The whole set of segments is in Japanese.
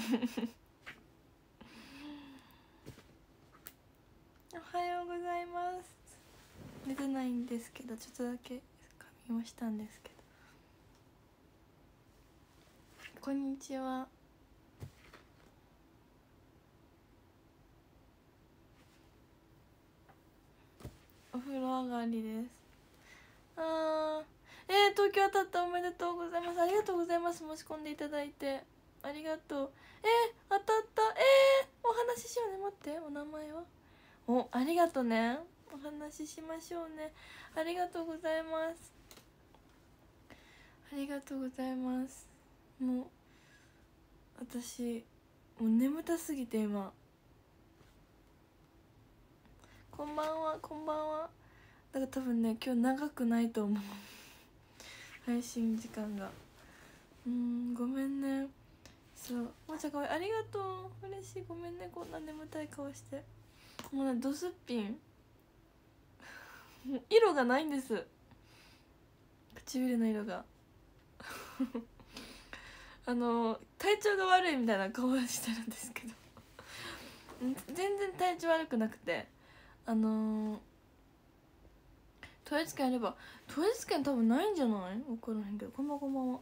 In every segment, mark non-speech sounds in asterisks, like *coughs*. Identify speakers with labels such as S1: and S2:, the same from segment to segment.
S1: *laughs* おはようございます寝てないんですけどちょっとだけ髪をしたんですけどこんにちはお風呂上がりですあーえー、東京当たったおめでとうございますありがとうございます申し込んでいただいてありがとうえー、当たったえー、お話ししようね待ってお名前はおありがとねお話ししましょうねありがとうございますありがとうございますもう私もう眠たすぎて今こんばんはこんばんはだから多分ね今日長くないと思う配信時間がうんごめんねそうもちゃかわいいありがとう嬉しいごめんねこんな眠たい顔してもうねドスッピン *laughs* 色がないんです唇の色が *laughs* あの体調が悪いみたいな顔はしてるんですけど *laughs* 全然体調悪くなくてあのー、統一券あれば統一券多分ないんじゃない分からへんけどこんばんは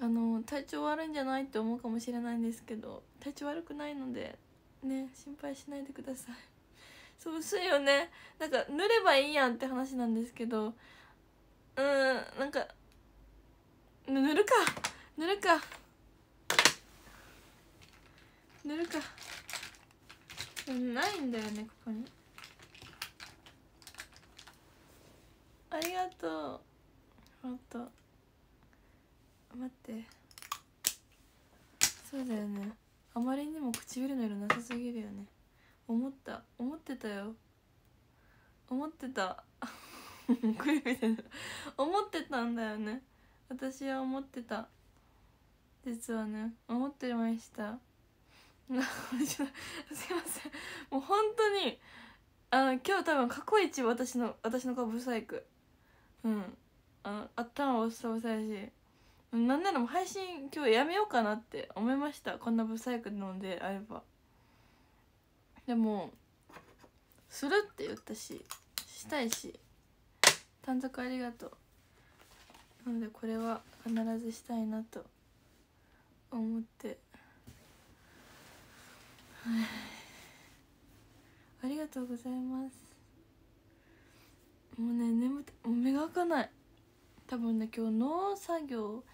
S1: あの体調悪いんじゃないって思うかもしれないんですけど体調悪くないのでね心配しないでください *laughs* そう薄いよねなんか塗ればいいやんって話なんですけどうんなんか塗るか塗るか塗るかないんだよねここにありがとうほんと。待ってそうだよねあまりにも唇の色なさすぎるよね思った思ってたよ思ってた思ってたんだよね私は思ってた実はね思ってました *laughs* すいませんもう本当にあ今日多分過去一私の私の顔ブサイクうんあ頭おっさぶさいしなんならもう配信今日やめようかなって思いましたこんなブサイクなのであればでもするって言ったししたいし短冊ありがとうなのでこれは必ずしたいなと思って *sighs* ありがとうございますもうね眠ってもう目が開かない多分ね今日の作業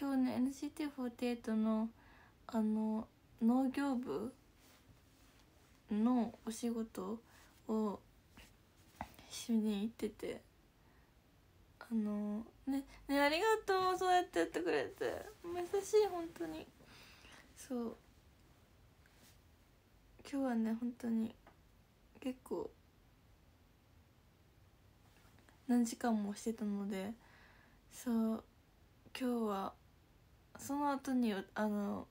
S1: 今日ね NCT48 のあの農業部のお仕事を一緒に行っててあのねねありがとうそうやってやってくれて優しい本当にそう今日はね本当に結構何時間もしてたのでそう今日はその後にあの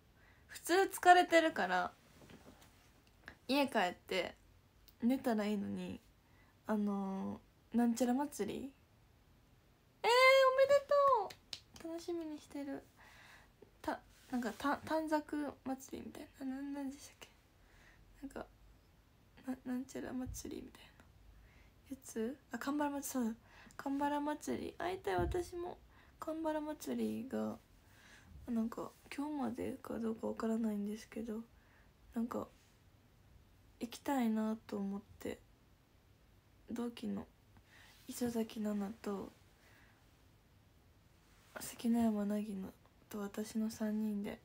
S1: 普通疲れてるから家帰って寝たらいいのにあのなんちゃら祭りえー、おめでとう楽しみにしてるたなんかた短冊祭りみたいな何なんでしたっけなんかななんちゃら祭りみたいなやつあかんば祭りそうだかん祭り会いたい私も蒲原祭りがなんか今日までかどうかわからないんですけどなんか行きたいなと思って同期の磯崎奈々と関根山凪のと私の3人で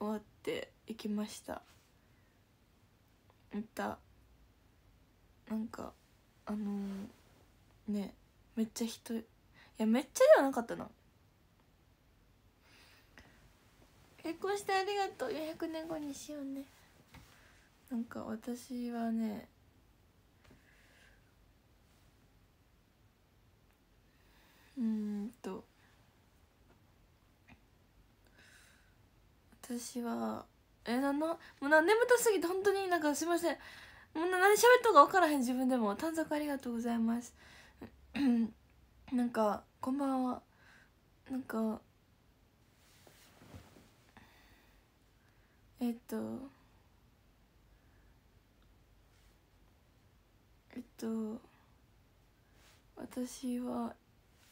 S1: 終わって行きました行ったなんかあのー、ねめっちゃ人いやめっちゃではなかったな結婚してありがとう400年後にしようねなんか私はねうんと私はえなのもうな眠たすぎて本当になんかすいませんもうな何喋ったか分からへん自分でも短冊ありがとうございます *clears throat* なんかこんばんはなんかえっとえっと私は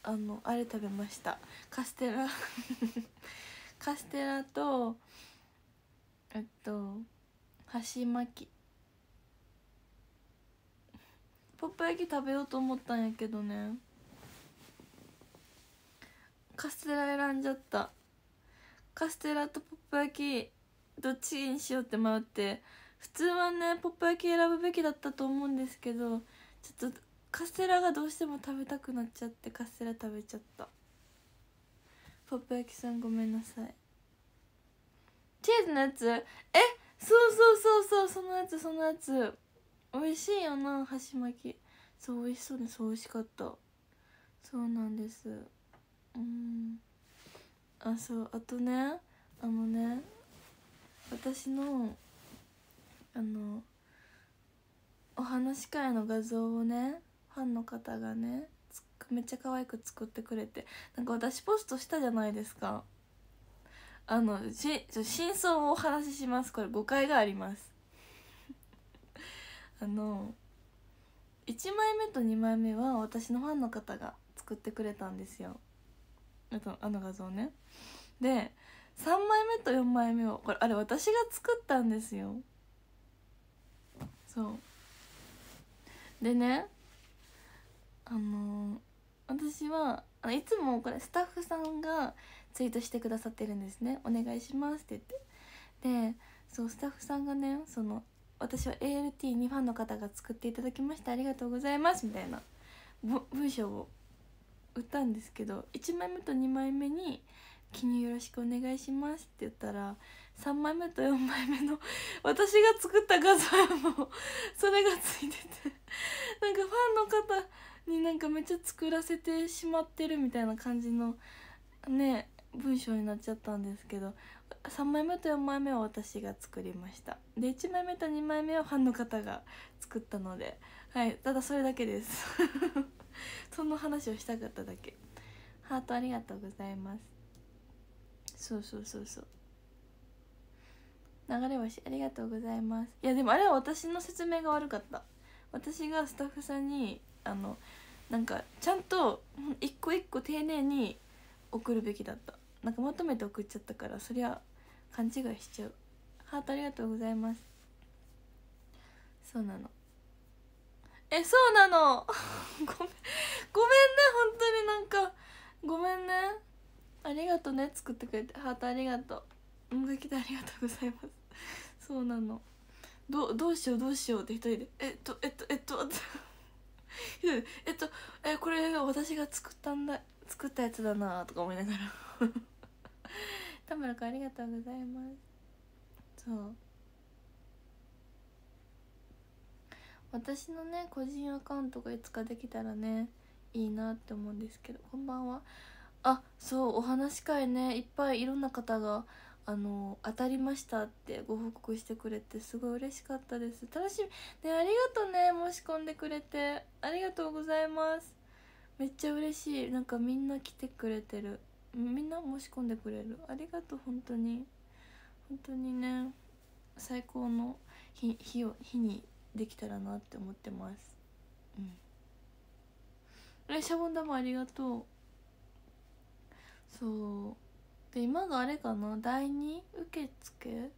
S1: あのあれ食べましたカステラ *laughs* カステラとえっと箸巻きポップ焼き食べようと思ったんやけどねカステラ選んじゃったカステラとポップ焼きどっちにしようって迷って普通はねポップ焼き選ぶべきだったと思うんですけどちょっとカステラがどうしても食べたくなっちゃってカステラ食べちゃったポップ焼きさんごめんなさいチーズのやつえそうそうそうそうそのやつそのやつ美味しいよな箸巻きそう美味しそうです美味しかったそうなんですうんあそうあとねあのね私のあのお話し会の画像をねファンの方がねめっちゃ可愛く作ってくれてなんか私ポストしたじゃないですかあのし真相をお話ししますこれ誤解があります *laughs* あの1枚目と2枚目は私のファンの方が作ってくれたんですよあの画像ねで3枚目と4枚目をこれあれ私が作ったんですよそうでねあのー、私はいつもこれスタッフさんがツイートしてくださってるんですね「お願いします」って言ってでそうスタッフさんがねその私は ALT にファンの方が作っていただきましてありがとうございますみたいな文章を打ったんですけど1枚目と2枚目に「記入よろしくお願いします」って言ったら3枚目と4枚目の私が作った画像もそれがついててなんかファンの方になんかめっちゃ作らせてしまってるみたいな感じのね文章になっちゃったんですけど3枚目と4枚目は私が作りましたで1枚目と2枚目はファンの方が作ったのではいただそれだけです *laughs* その話をしたかっただけハートありがとうございますそうそうそうそう流れ星ありがとうございますいやでもあれは私の説明が悪かった私がスタッフさんにあのなんかちゃんと一個一個丁寧に送るべきだったなんかまとめて送っちゃったからそりゃ勘違いしちゃうハートありがとうございますそうなのえそうなの *laughs* ごめんごめんね本当になんかごめんねありがとね作ってくれてハートありがとう音楽でありがとうございますそうなのどどうしようどうしようって一人でえっとえっとえっとえっと *laughs* えこれ私が作ったんだ作ったやつだなとか思いながら *laughs* 田村君ありがとうございますそう私のね個人アカウントがいつかできたらねいいなって思うんですけどこんばんはあそうお話し会ねいっぱいいろんな方があの当たりましたってご報告してくれてすごい嬉しかったです楽しみねありがとうね申し込んでくれてありがとうございますめっちゃ嬉しいなんかみんな来てくれてるみんな申し込んでくれるありがとう本当に本当にね最高の日日を日にできたらなって思ってますうんえシャボン玉ありがとうそうで今があれかな第2受付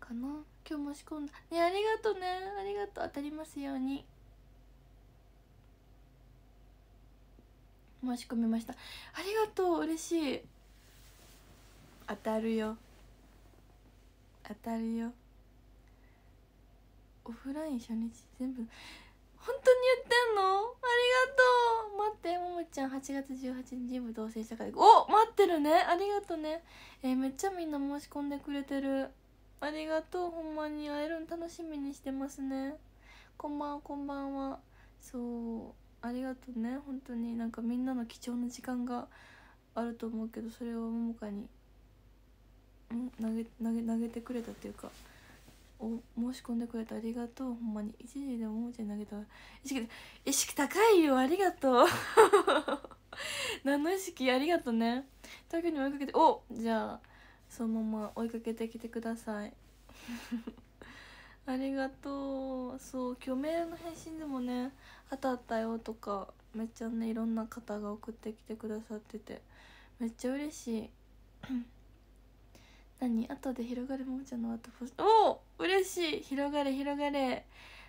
S1: かな今日申し込んだねありがとうねありがとう当たりますように申し込みましたありがとう嬉しい当たるよ当たるよオフライン初日全部本当に言ってんのありがとう待ってももちゃん8月18日部同棲したからお待ってるねありがとねえー、めっちゃみんな申し込んでくれてるありがとうほんまに会えるの楽しみにしてますねこんばんはこんばんはそうありがとうね本当になんかみんなの貴重な時間があると思うけどそれをももかに投げ投げ投げてくれたっていうかを申し込んでくれてありがとうほんまに一時でもおもちゃに投げた意識意識高いよありがとう *laughs* 何の意識ありがとうね東京に追いかけておじゃあそのまま追いかけてきてください *laughs* ありがとうそう虚名の返信でもね「当たったよ」とかめっちゃねいろんな方が送ってきてくださっててめっちゃ嬉しい何後で広がるももちゃんのートポスおお嬉しい広がれ広がれ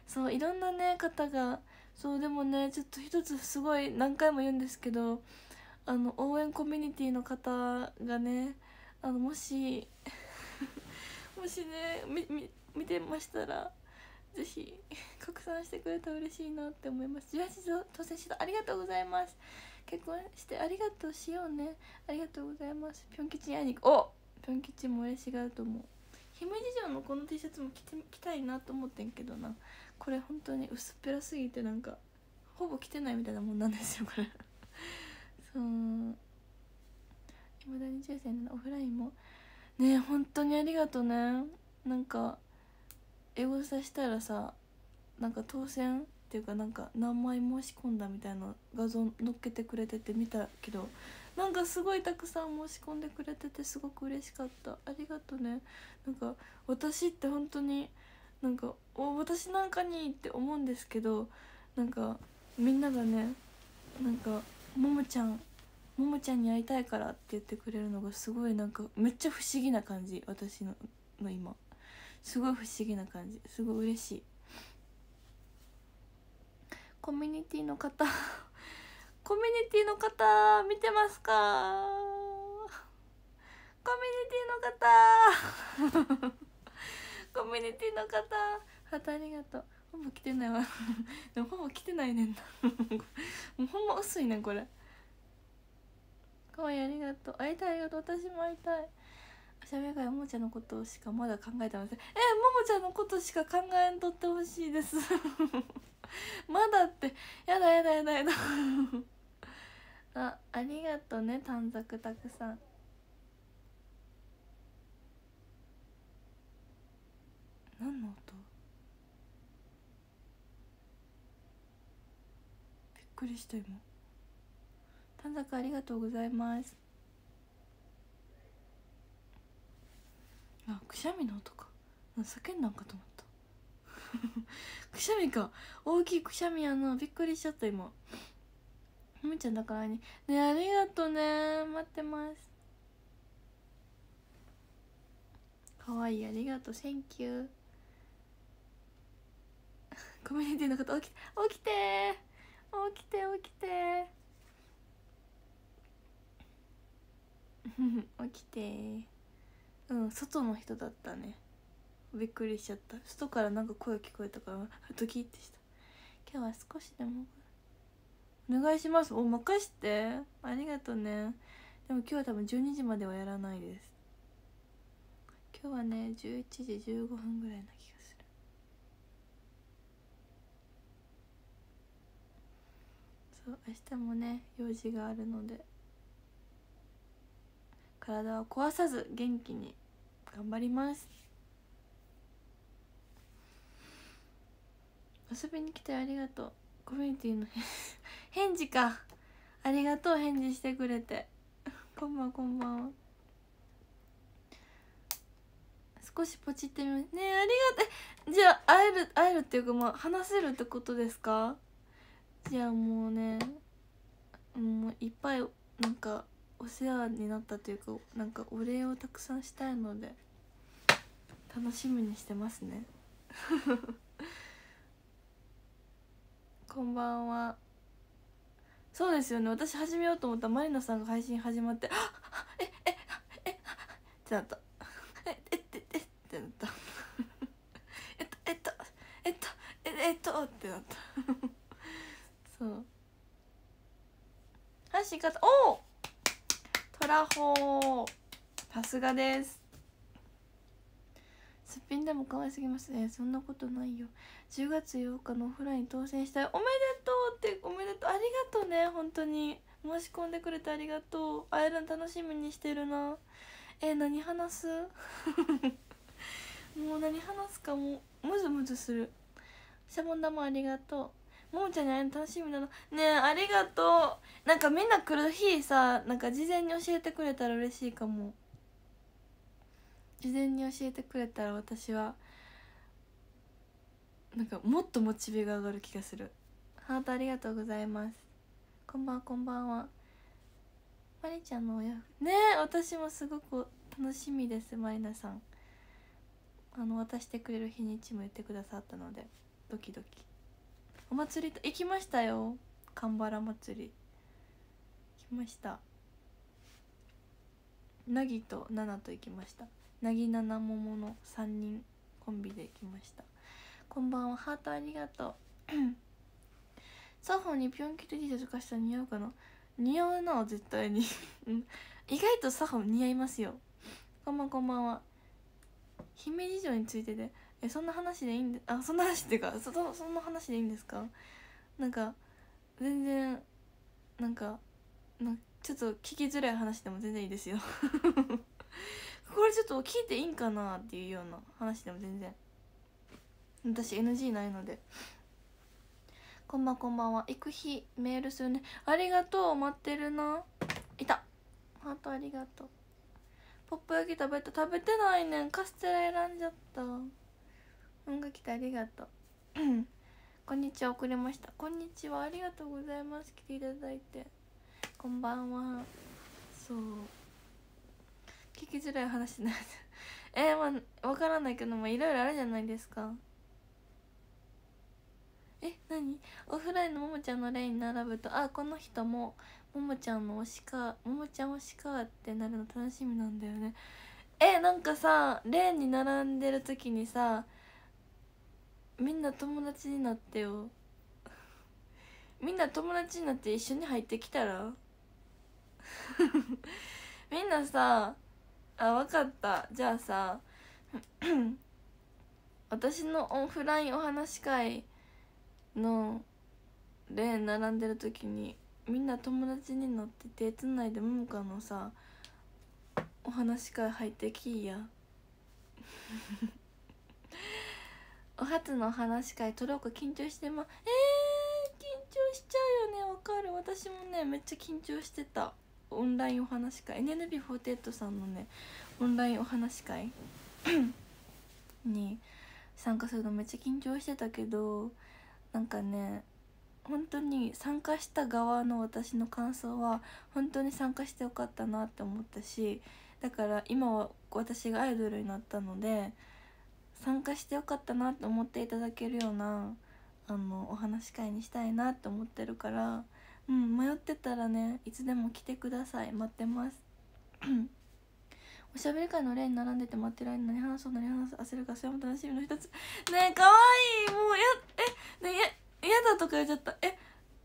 S1: そういろんなね方がそうでもねちょっと一つすごい何回も言うんですけどあの応援コミュニティの方がねあのもし *laughs* もしねみみ見てましたらぜひ拡散してくれたら嬉しいなって思います18当選したありがとうございます結婚してありがとうしようねありがとうございますぴょん吉に会いに行くおぴ吉も嬉しがると思う姫路城のこの T シャツも着て着たいなと思ってんけどなこれ本当に薄っぺらすぎてなんかほぼ着てないみたいなもんなんですよこれ *laughs* そうまだに抽選のオフラインもねえ本当にありがとねなんかエゴサしたらさなんか当選っていうかなんか何枚申し込んだみたいな画像載っけてくれてて見たけどなんかすごいたくさん申し込んでくれててすごく嬉しかったありがとうねなんか私って本当になんかお私なんかにって思うんですけどなんかみんながねなんかももちゃんももちゃんに会いたいからって言ってくれるのがすごいなんかめっちゃ不思議な感じ私のの今すごい不思議な感じすごい嬉しいコミュニティの方コミュニティの方見てますかコミュニティの方 *laughs* コミュニティの方ハありがとうほぼ来てないわでもほぼ来てないねんなもうほんま薄いねこれかわいいありがとう会いたいありがとう私も会いたいおしゃべりがももちゃんのことしかまだ考えてませんえももちゃんのことしか考えんとってほしいです *laughs* まだってやだやだやだやだあありがとうね短冊たくさん何の音びっくりした今短冊ありがとうございますあくしゃみの音か叫んだんかと思った *laughs* くしゃみか大きいくしゃみやなびっくりしちゃった今もみちゃんだからねねありがとうね待ってますかわいいありがとうセンキューコミュニティの方起きて起きて起きて起きて *laughs* 起きてうん外の人だったねびっくりしちゃった外からなんか声聞こえたからドキッてした今日は少しでもお願いしますお任してありがとうねでも今日は多分12時まではやらないです今日はね11時15分ぐらいな気がするそう明日もね用事があるので体を壊さず元気に頑張ります遊びに来てありがとうコミュニティの *laughs* 返事かありがとう返事してくれてこんばんこんばんは少しポチってみまねありがたいじゃあ会える会えるっていうかまあ話せるってことですかじゃあもうねもういっぱいなんかお世話になったというかなんかお礼をたくさんしたいので楽しみにしてますね *laughs* こんばんはそうですよね私始めようと思ったらまりなさんが配信始まって「ええええってなった「ええええってなった「えっとえっとえっとえっと」ってなったそう配信方おおトラホさすがですすっぴんでも可愛すぎますねそんなことないよ10月8日のオフライン当選したいおめでとうっておめでとうありがとうね本当に申し込んでくれてありがとう会えるの楽しみにしてるなえ何話す *laughs* もう何話すかもうムズムズするシャボン玉ありがとうももちゃんに会えるの楽しみなのねえありがとうなんかみんな来る日さなんか事前に教えてくれたら嬉しいかも事前に教えてくれたら私はなんかもっとモチベが上がる気がするハートありがとうございますこんばんはこんばんはまりちゃんのお洋服ね私もすごく楽しみですまりなさんあの渡してくれる日にちも言ってくださったのでドキドキお祭り行きましたよ蒲原祭り行きましたなぎとななと行きましたなぎななももの3人コンビで行きましたこんばんはハートありがとう作法にピョンキル T シャツ貸したら似合うかな似合うな絶対に意外と作法似合いますよこんばんこんばんは姫路城についてでえそんな話でいいんであそんな話っていうかそそんな話でいいんですかなんか全然なんかなんかちょっと聞きづらい話でも全然いいですよ *laughs* これちょっと聞いていいんかなっていうような話でも全然私 NG ないのでこんばんこんばんは行く日メールするねありがとう待ってるないたハートありがとうポップ焼き食べた食べてないねんカステラ選んじゃった音楽来てありがとう *clears throat* こんにちは遅れましたこんにちはありがとうございます来ていただいてこんばんはそう聞きづらい話なんですえー、まあ分からないけどもいろいろあるじゃないですかえ何ラインのももちゃんのレイに並ぶとあこの人もももちゃんの推しかももちゃん推しかってなるの楽しみなんだよねえなんかさレンに並んでる時にさみんな友達になってよ *laughs* みんな友達になって一緒に入ってきたら *laughs* みんなさあ分かったじゃあさ *clears throat* 私のオフラインお話会のレーン並んでる時にみんな友達に乗って手つないでももかのさお話会入ってきいや *laughs* お初のお話会ろロか緊張してまえー、緊張しちゃうよねわかる私もねめっちゃ緊張してたオンラインお話会 NNB48 さんのねオンラインお話会に参加するのめっちゃ緊張してたけどなんかね本当に参加した側の私の感想は本当に参加してよかったなって思ったしだから今は私がアイドルになったので参加してよかったなって思っていただけるようなあのお話し会にしたいなって思ってるから、うん、迷ってたらねいつでも来てください待ってます。おしゃべり会の例並んでて待ってる間に話そうなり話す焦るかそれも楽しみの一つねえかわいいもうやえねえ嫌だとか言っちゃったえ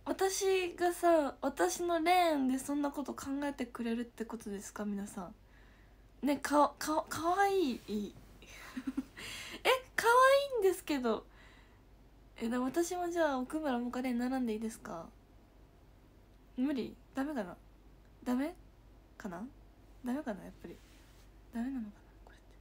S1: 私がさ私のレーンでそんなこと考えてくれるってことですか皆さんねかかかわいい *laughs* えかわいいんですけどえで私もじゃあ奥村もかレーン並んでいいですか無理ダメかなダメかなダメかなやっぱりダメなのかなこれって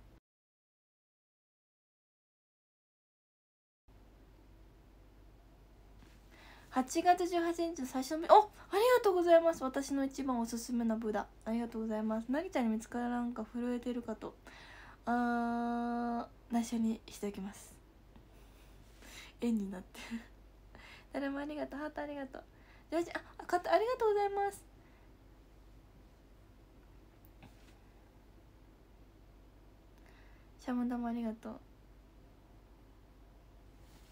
S1: 8月18日最初のおありがとうございます私の一番おすすめのブダありがとうございますなぎちゃんに見つからなんか震えてるかとあー内緒にしておきます円になって *laughs* 誰もありがとうハートありがとうジョージああありがとうございますシャもありがと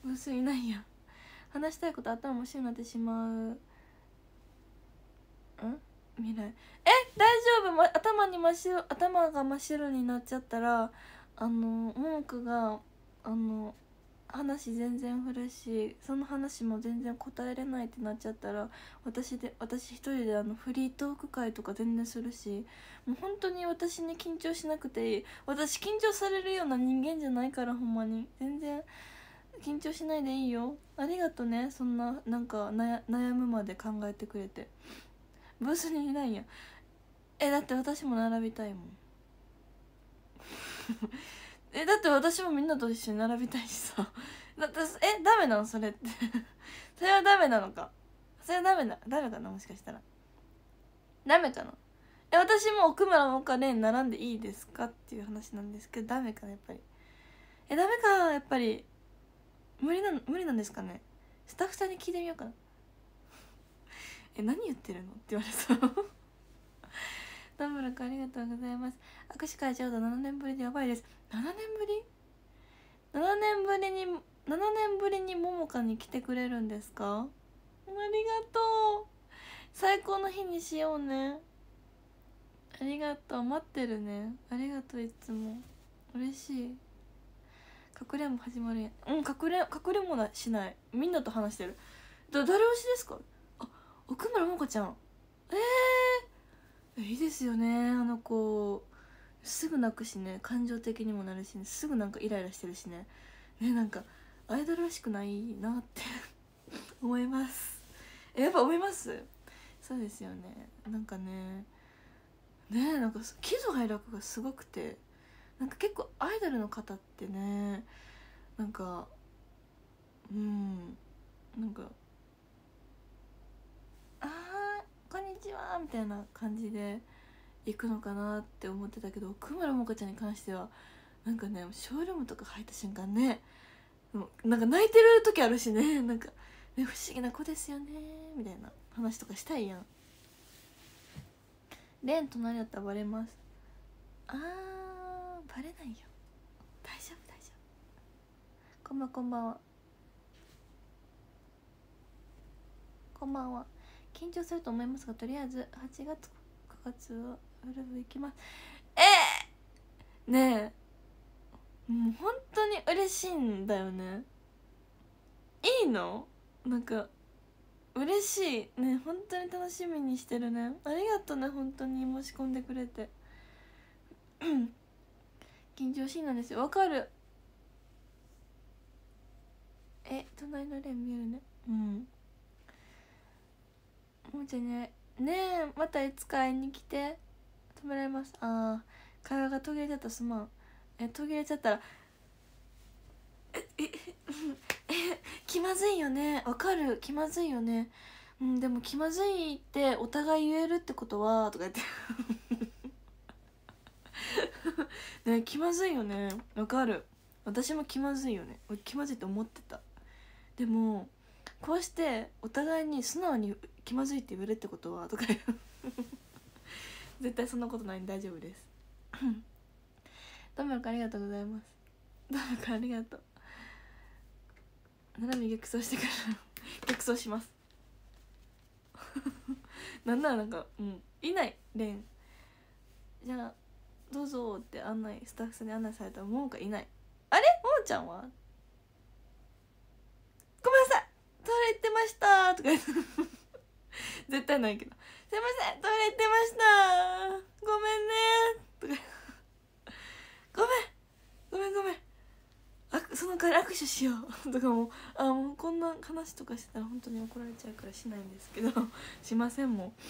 S1: ういないや話したいこと頭もしになってしまうん未来え大丈夫、ま、頭に真っ白頭が真っ白になっちゃったらあの文句があの話全然振るしその話も全然答えれないってなっちゃったら私で私一人であのフリートーク会とか全然するしもう本当に私に緊張しなくていい私緊張されるような人間じゃないからほんまに全然緊張しないでいいよありがとねそんななんか悩むまで考えてくれてブースにいないやえだって私も並びたいもんえだって私もみんなと一緒に並びたいしさ *laughs* だってえダメなのそれって *laughs* それはダメなのかそれはダメなダメかなもしかしたらダメかなえ私も奥村もかね並んでいいですかっていう話なんですけどダメかなやっぱりえダメかやっぱり無理な無理なんですかねスタッフさんに聞いてみようかな *laughs* え何言ってるのって言われそうどうもろありがとうございます握手会ちょうど7年ぶりでやばいです7年ぶり7年ぶりに7年ぶりにももかに来てくれるんですかありがとう最高の日にしようねありがとう待ってるねありがとういつも嬉しい隠れも始まるやうん隠れ隠れもしないみんなと話してるだ誰推しですかあ奥村もこちゃんええーいいですよねあの子すぐ泣くしね感情的にもなるし、ね、すぐなんかイライラしてるしねねなんかアイドルらしくないなって *laughs* 思いますえやっぱ思いますそうですよねなんかねねなんか喜怒哀楽がすごくてなんか結構アイドルの方ってねなんかうんなんかこんにちは」みたいな感じで行くのかなって思ってたけど久村もかちゃんに関してはなんかねショールームとか入った瞬間ねなんか泣いてる時あるしねなんか、不思議な子ですよねみたいな話とかしたいやんレン隣だったらバレますあーバレないよ大丈夫大丈夫こんばんこんばんはこんばんは緊張すると思いますがとりあえず8月9月はウルブ行きますえねえもう本当に嬉しいんだよねいいのなんか嬉しいね本当に楽しみにしてるねありがとうね本当に申し込んでくれて緊張しいなんですよわかるえ隣のレン見えるねうんもちねねえまたいつか会いに来て止められますああ会話が途切れちゃったすまんえ途切れちゃったらえええ気まずいよねわかる気まずいよねうんでも気まずいってお互い言えるってことはとか言って *laughs* ね気まずいよねわかる私も気まずいよね気まずいって思ってたでもこうしてお互いに素直に気まずいって言われるってことはとか *laughs* 絶対そんなことないんで大丈夫ですと *coughs* もくんありがとうございますうもありがとう斜め逆走してから *laughs* 逆走します *laughs* なんならなんかうんいないレンじゃあどうぞって案内スタッフさんに案内されたらもうかいないあれももちゃんはごめんなさいトイレ行ってましたとか言って *laughs* 絶対ないけど「すいませんトイレ行ってましたごめんね」とか「ごめんごめんごめんあその代わり握手しよう」とかもあもうこんな話とかしてたら本当に怒られちゃうからしないんですけどしませんも *laughs*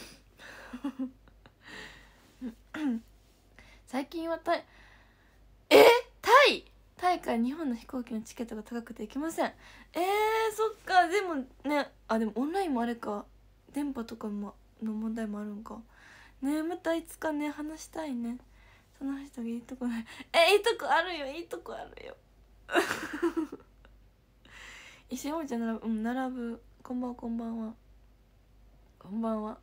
S1: 最近はタイえタイタイから日本の飛行機のチケットが高くて行けませんえー、そっかでもねあでもオンラインもあれか電波とかもの問題もあるんかねえまたいつかね話したいねその人がいいとこない *laughs* えいいとこあるよいいとこあるよ *laughs* 石本ちゃん並ぶうん並ぶこんばんはこんばんはこんばんは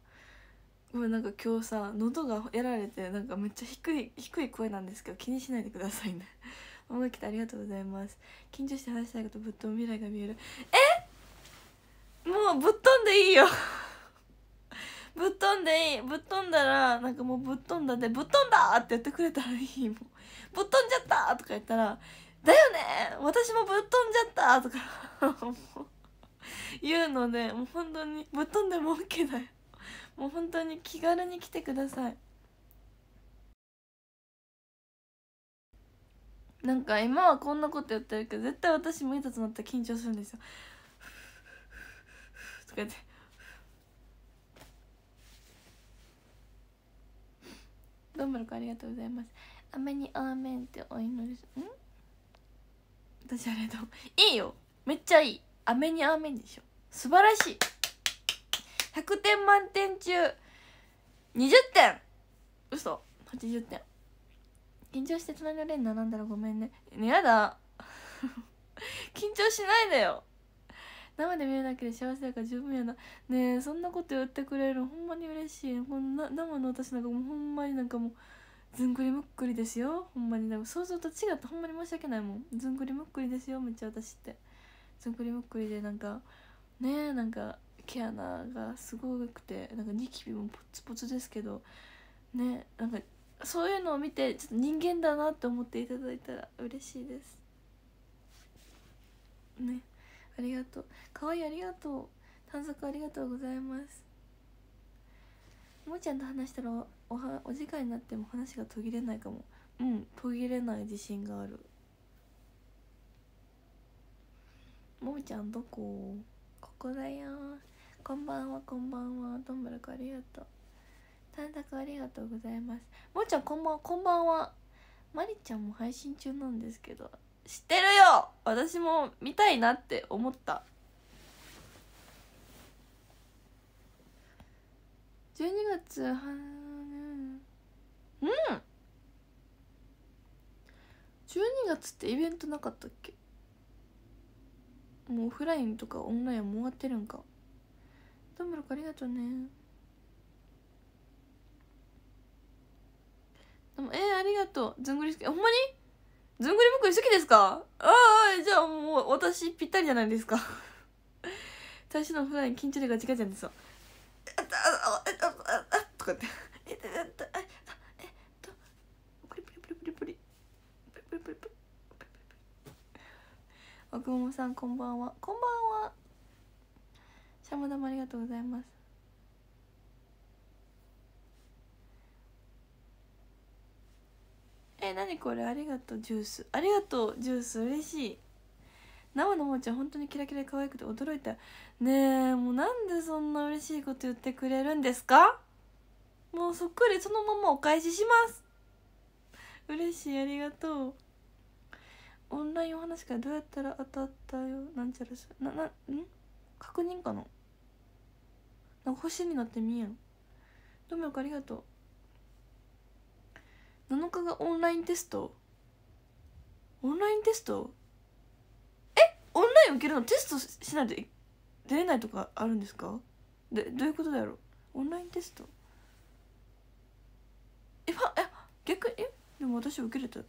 S1: ごめんなんか今日さ喉がやられてなんかめっちゃ低い低い声なんですけど気にしないでくださいね *laughs* 音楽来てありがとうございます緊張して話したいことぶっ飛ぶ未来が見えるえもうぶっ飛んでいいよぶっ飛んでいいぶっ飛んだらなんかもうぶっ飛んだでぶっ飛んだって言ってくれたらいいもうぶっ飛んじゃったとか言ったらだよね私もぶっ飛んじゃったとか言うのでもう本当にぶっ飛んでも OK だよもう本当に気軽に来てくださいなんか今はこんなこと言ってるけど絶対私もいたとなったら緊張するんですよとか言ってどんぶろくありがとうございます雨にアーメンってお祈りん私あれといいよめっちゃいい雨にアーメンでしょ素晴らしい100点満点中20点嘘80点緊張して隣のレーン並んだらごめんねねやだ *laughs* 緊張しないでよ生で見るだけで幸せだから十分やなねえそんなこと言ってくれるのほんまに嬉しいほんな生の私なんかもうほんまになんかもうずんぐりむっくりですよほんまにでも想像と違ってほんまに申し訳ないもんずんぐりむっくりですよめっちゃ私ってずんぐりむっくりでなんかねえなんか毛穴がすごくてなんかニキビもポツポツですけどねなんかそういうのを見てちょっと人間だなって思っていただいたら嬉しいですねありがとうかわいいありがとう短冊ありがとうございますもーちゃんと話したらおはお時間になっても話が途切れないかもうん途切れない自信があるもーちゃんどこここだよこんばんはこんばんはどんぶらかありがとう短冊ありがとうございますもーちゃんこんばんは、こんばんはまりちゃんも配信中なんですけど知ってるよ私も見たいなって思った12月はうん12月ってイベントなかったっけもうオフラインとかオンラインはもう終わってるんかダムブルクありがとうねでもえー、ありがとうずんぐりすけほんまにずんぐりむっくり好きですかああ、じゃあもう私ぴったりじゃないですか。私の普段緊張でガチガチなんですよ。あったあったあったあったとかって。えっと、えっと、えっと、プリプリプリプリプリ。プリプリプリプリ。奥ももさんこんばんは。こんばんは。シャムダムありがとうございます。え何これありがとうジュースありがとうジュース嬉しい生のもーちゃん本当にキラキラ可愛くて驚いたねえもうなんでそんな嬉しいこと言ってくれるんですかもうそっくりそのままお返しします嬉しいありがとうオンラインお話からどうやったら当たったよなんちゃらさななん確認かななんか星になって見えんどうもよくありがとう7日がオンラインテストオンラインテストえオンライン受けるのテストしないと出れないとかあるんですかでどういうことだろうオンラインテストえファえ逆にえでも私受けれた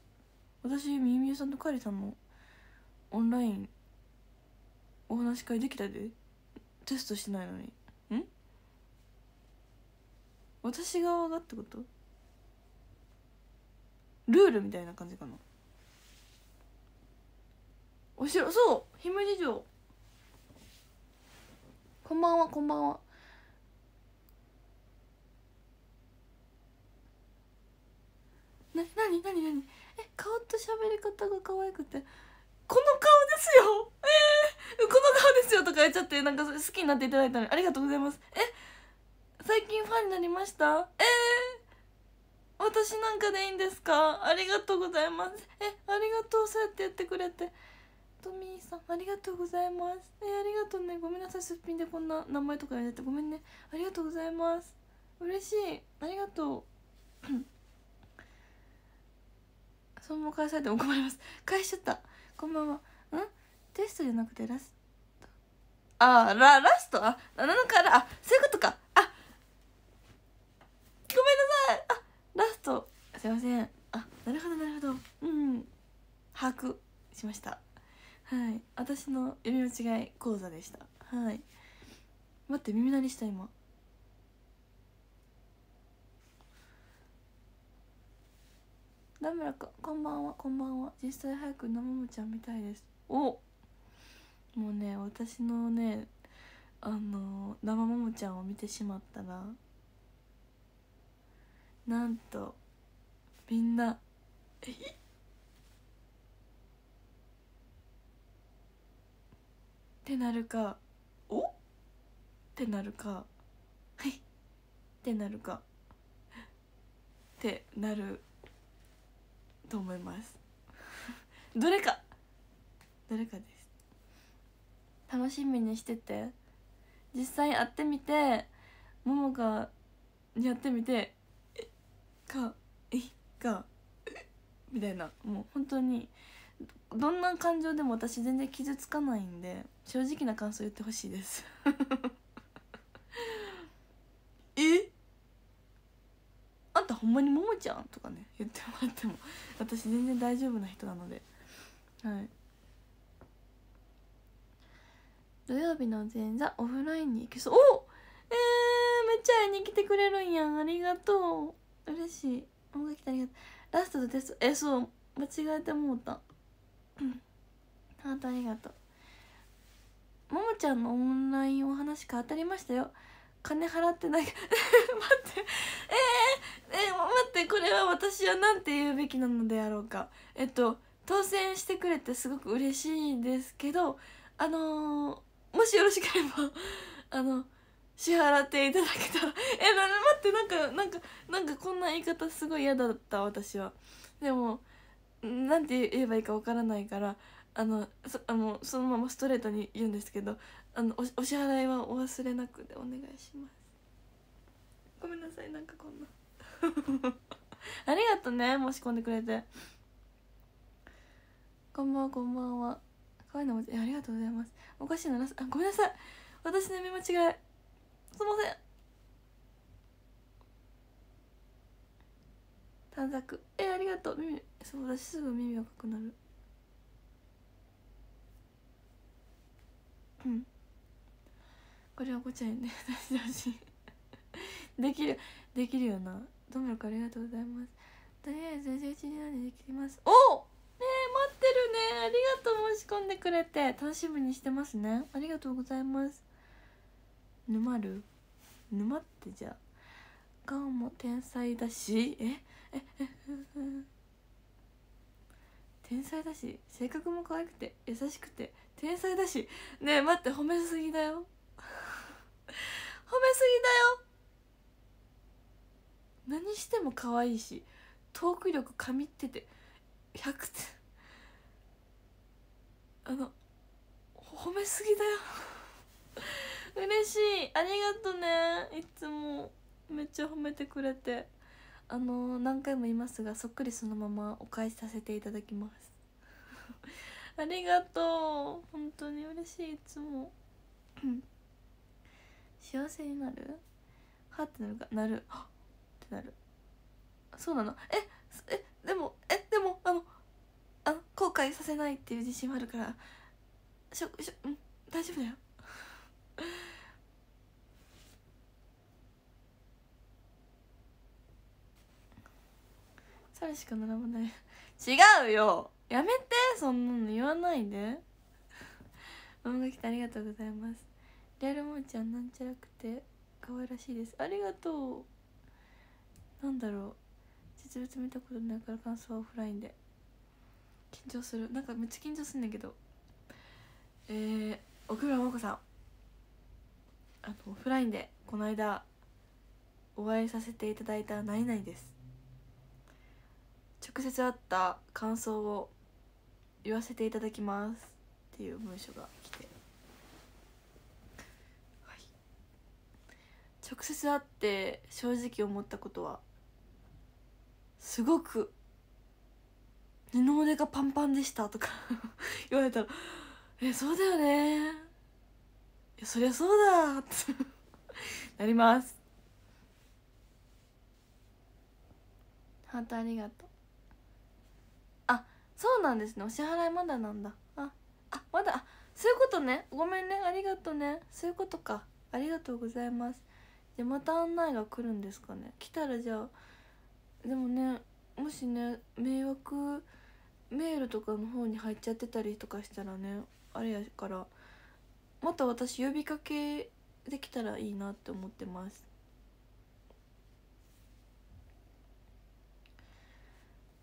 S1: 私みゆみゆさんとカリさんもオンラインお話し会できたでテストしてないのにん私側がってことルールみたいな感じかなお城そう姫路城こんばんはこんばんはななになになにえ顔と喋り方が可愛くてこの顔ですよえー、この顔ですよとか言っちゃってなんか好きになっていただいたのにありがとうございますえ最近ファンになりましたえー私なんかでいいんですかありがとうございますえありがとうそうやってやってくれてトミーさんありがとうございますえありがとうねごめんなさいすっぴんでこんな名前とかやれてごめんねありがとうございます嬉しいありがとう *coughs* そのまま返されても困ります返しちゃったこんばんはんテストじゃなくてラストあララストあ7からあそういうことかあすいませんあなるほどなるほどうん把握しましたはい私の読み間違い講座でしたはい待って耳鳴りした今ダムラかこんばんはこんばんは実際早く生もちゃんみたいですおもうね私のねあの生ももちゃんを見てしまったらなんとみんなってなるかおってなるかはいってなるかってなると思いますどれかどれかです楽しみにしてて実際会ってみてももがやってみてかが *laughs* みたいなもう本当にどんな感情でも私全然傷つかないんで正直な感想言ってほしいです *laughs* えあんたほんまにももちゃんとかね言ってもらっても私全然大丈夫な人なのではい土曜日の前座オフラインに行けそうおえー、めっちゃ会いに来てくれるんやんありがとう嬉しい音楽来たありがとうラストとテストえそう間違えてもうたう *coughs* ハートありがとうももちゃんのオンラインお話か当たりましたよ金払ってない *laughs* 待ってえー、えー、待ってこれは私は何て言うべきなのであろうかえっと当選してくれてすごく嬉しいですけどあのー、もしよろしければ *laughs* あの支払っていただけたら *laughs* えな待ってなんかなんかなんかこんな言い方すごい嫌だった私はでもなんて言えばいいかわからないからあのそあのそのままストレートに言うんですけどあのお支払いはお忘れなくでお願いしますごめんなさいなんかこんな *laughs* ありがとうね申し込んでくれてこんばんはこんばんはいのもありがとうございますおかしいならあごめんなさい私の見間違いすいません短冊えありがとう耳そう私すぐ耳が赤くなるうんこれはこちゃにね出してほしいできるできるよなどうもありがとうございますとりあえず全然一日なんでできますおおねえ待ってるねありがとう申し込んでくれて楽しみにしてますねありがとうございます沼る沼ってじゃあ顔も天才だしえええ天才だし性格も可愛くて優しくて天才だしねえ待って褒めすぎだよ *laughs* 褒めすぎだよ何しても可愛いしトーク力かみってて100点あの褒めすぎだよ嬉しいありがとねいつもめっちゃ褒めてくれてあのー、何回も言いますがそっくりそのままお返しさせていただきますありがとう本当に嬉しいいつも幸せになるはってなるかなるはってなるそうなのええでもえでもあのあの後悔させないっていう自信はあるからしょしょ、うん、大丈夫だよそれしか並ばない違うよやめてそんなの言わないで音楽ありがとうございますリアルもーちゃんなんちゃらくて可愛らしいですありがとうなんだろう実物見たことないから感想はオフラインで緊張するなんかめっちゃ緊張すんだけどえー、奥村真子さんあのオフラインでこの間お会いさせていただいた何々です直接会った感想を言わせていただきますっていう文書が来て、はい、直接会って正直思ったことはすごく二の腕がパンパンでしたとか *laughs* 言われたらえそうだよねやそりゃそうだって *laughs* なりますハートありがとうあそうなんですねお支払いまだなんだああまだあそういうことねごめんねありがとうねそういうことかありがとうございますじゃまた案内が来るんですかね来たらじゃあでもねもしね迷惑メールとかの方に入っちゃってたりとかしたらねあれやからっと私呼びかけできたらいいなって思ってます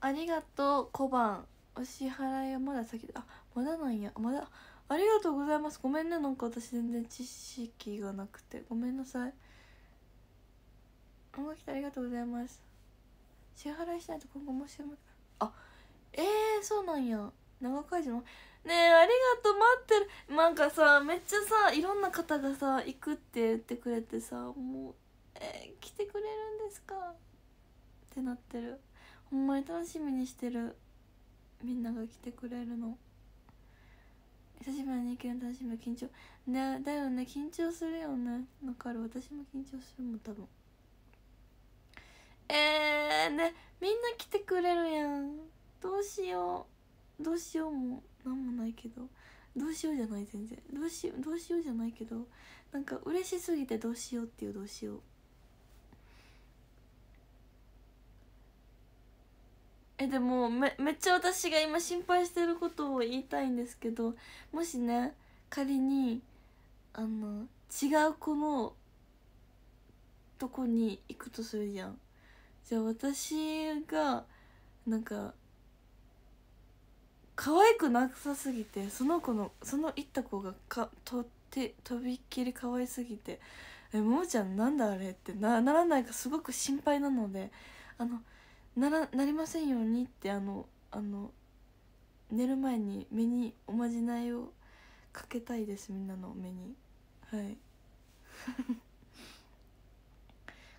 S1: ありがとう小判お支払いはまだ先だあまだなんやまだありがとうございますごめんねなんか私全然知識がなくてごめんなさいあ来てありがとうございます支払いしないと今後もしあえー、そうなんや長会場のねえありがとう待ってるなんかさめっちゃさいろんな方がさ行くって言ってくれてさもうえー、来てくれるんですかってなってるほんまに楽しみにしてるみんなが来てくれるの久しぶりに行ける楽しみ緊張ねだよね緊張するよねわかる私も緊張するもん多分えー、ねみんな来てくれるやんどうしようどうしようもう何もないけどどうしようじゃない全然どうしようどうしようじゃないけどなんか嬉しすぎてどうしようっていうどうしようえでもめめっちゃ私が今心配してることを言いたいんですけどもしね仮にあの違う子のとこに行くとするじゃんじゃあ私がなんか可愛くなさすぎてその子のその行った子がかとってとびっきり可愛すぎて「えももちゃんなんだあれ?」ってなならないかすごく心配なのであのならなりませんようにってあのあの寝る前に目におまじないをかけたいですみんなの目にはい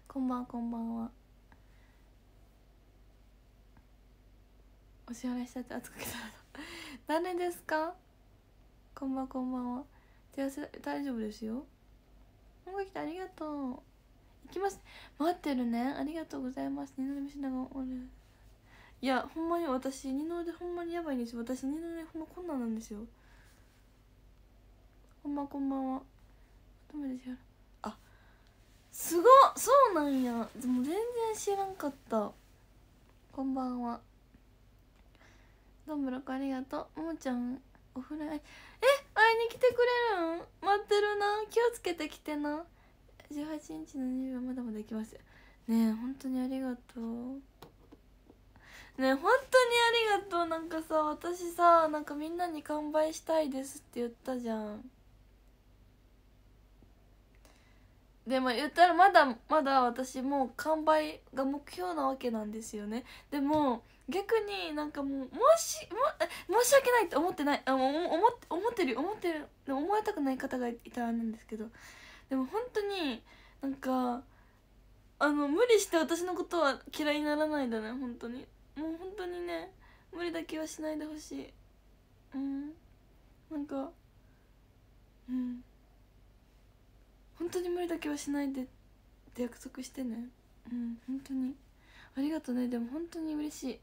S1: こんばんこんばんはお支払いしたって暑くけたら *laughs* 誰ですかこんばんこんばんは手汗大丈夫ですよ本楽来てありがとう行きます待ってるねありがとうございます二の見しながらいやほんまに私二の腕ほんまにやばいんですよ私二の腕ほんまこんなんなんですよほんまこんばんはあすごそうなんやでも全然知らんかったこんばんはどんぶろくありがとうももちゃんお風呂え会いに来てくれるん待ってるな気をつけて来てな18日の2秒まだまだ行きますねえ本当にありがとうねえ本当にありがとうなんかさ私さなんかみんなに完売したいですって言ったじゃんでも言ったらまだまだ私もう完売が目標なわけなんですよねでも逆になんかもう申しも申し訳ないって思ってないあ思思ってる思ってる思いたくない方がいたらなんですけどでも本当になんかあの無理して私のことは嫌いにならないだね本当にもう本当にね無理だけはしないでほしいうんなんかうん本当に無理だけはしないでって約束してねうん本当にありがとうねでも本当に嬉しい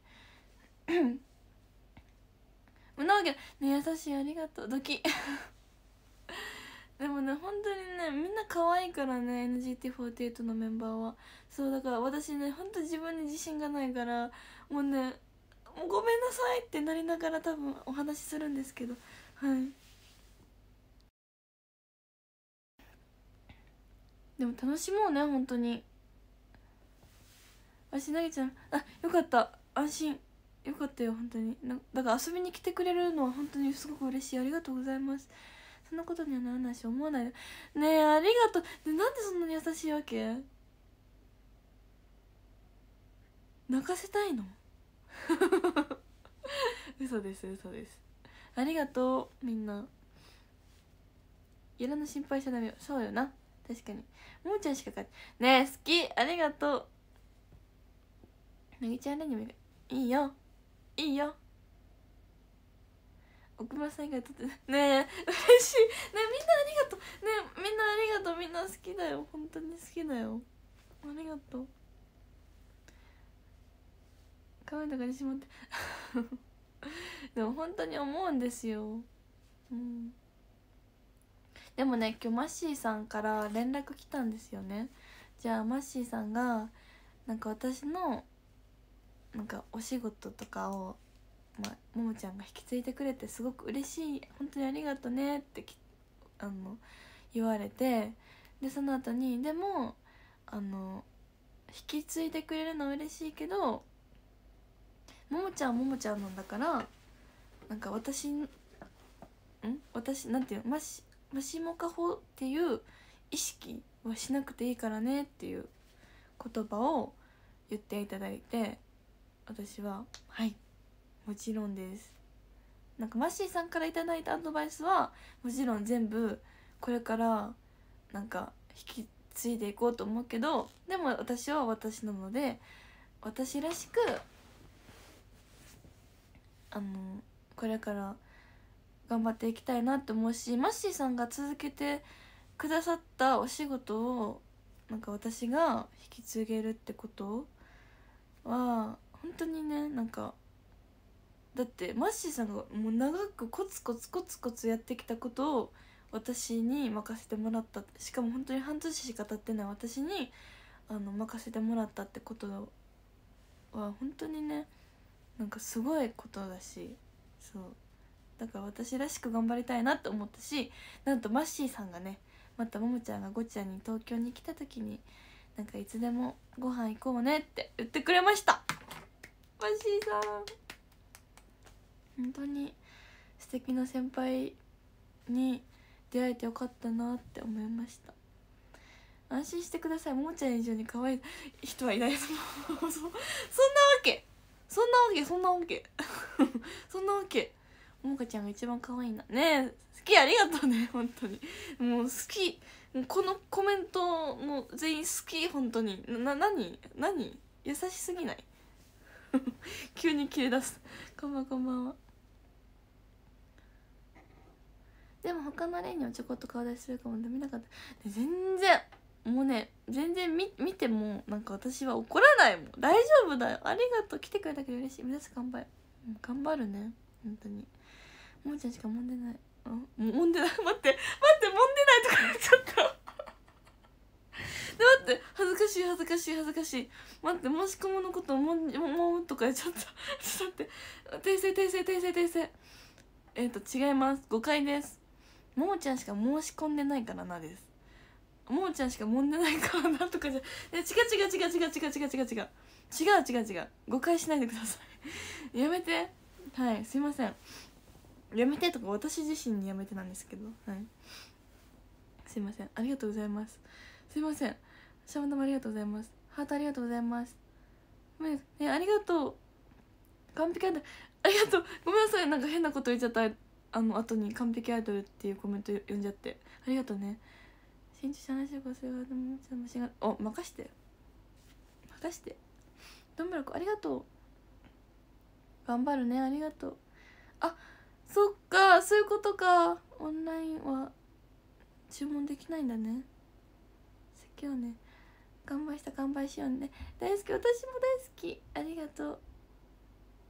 S1: なわけね優しいありがとうドキ *laughs* でもね本当にねみんな可愛いからね NGT48 のメンバーはそうだから私ね本当自分に自信がないからもうねもうごめんなさいってなりながら多分お話しするんですけどはいでも楽しもうね本当にあしなぎちゃんあよかった安心よかったよ本当にだから遊びに来てくれるのは本当にすごく嬉しいありがとうございますそんなことにはならないし思わないねえありがとう、ね、なんでそんなに優しいわけ泣かせたいの *laughs* 嘘です嘘ですありがとうみんなゆらの心配しちゃダメよそうよな確かにもうちゃんしかかねえ好きありがとうなぎちゃんニューいいよいいよ奥村さん以外とって *laughs* ねえ嬉しいねみんなありがとうねみんなありがとうみんな好きだよ本当に好きだよありがとう可愛いとかにしまって *laughs* でも本当に思うんですようんでもね今日マッシーさんから連絡来たんですよねじゃあマッシーさんがなんか私のなんかお仕事とかを、まあ、ももちゃんが引き継いでくれてすごく嬉しい本当にありがとねってあの言われてでその後にでもあの引き継いでくれるのは嬉しいけどももちゃんももちゃんなんだからなんか私ん私なんていうのマシマシモカホっていう意識はしなくていいからねっていう言葉を言っていただいて私ははいもちろんですなんかマッシーさんから頂いたアドバイスはもちろん全部これからなんか引き継いでいこうと思うけどでも私は私なので私らしくあのこれから頑張っていきたいなって思うしマッシーさんが続けてくださったお仕事をなんか私が引き継げるってことは本当にねなんかだってマッシーさんがもう長くコツコツコツコツやってきたことを私に任せてもらったしかも本当に半年しか経ってない私にあの任せてもらったってことは本当にねなんかすごいことだしそうだから私らしく頑張りたいなと思ったしなんとマッシーさんがねまたももちゃんがごちゃんに東京に来た時になんかいつでもご飯行こうねって言ってくれましたマシーさん本当に素敵な先輩に出会えてよかったなって思いました安心してくださいももちゃん以上に可愛い人はいないです *laughs* そんなわけそんなわけそんなわけ *laughs* そんなわけももかちゃんが一番可愛いなねえ好きありがとうね本当にもう好きこのコメントも全員好き本当にな何何優しすぎない *laughs* 急に切り出すこんばんこんばんはでも他の例にもちょこっと顔出しするかもダメなかった全然もうね全然見見てもなんか私は怒らないもん大丈夫だよありがとう来てくれたけど嬉しい目指す頑張る頑張るね本当にももちゃんしかもんでないあもんでない待って待ってもんでないとか言っちゃったって恥ずかしい恥ずかしい恥ずかしい待って申し込むのことももうとかっちゃったちょっと待って訂正訂正訂正訂正えっ、ー、と違います誤解ですももちゃんしか申し込んでないからなですももちゃんしかもんでないからなとかじゃ違う違う違う違う違う違う違う違う違う違う違う誤解しないでください *laughs* やめてはいすいませんやめてとか私自身にやめてなんですけどはいすいませんありがとうございますすいませんシャボン玉ありがとうございますハートありがとうございますねありがとう完璧アイドルありがとうごめんなさいなんか変なこと言っちゃったあの後に完璧アイドルっていうコメント読んじゃってありがとうね新中話をご世話でもちょっとお任して任してどんぶらこありがとう頑張るねありがとうあそっかそういうことかオンラインは注文できないんだね今日ね乾杯した乾杯しようね大好き私も大好きありがとう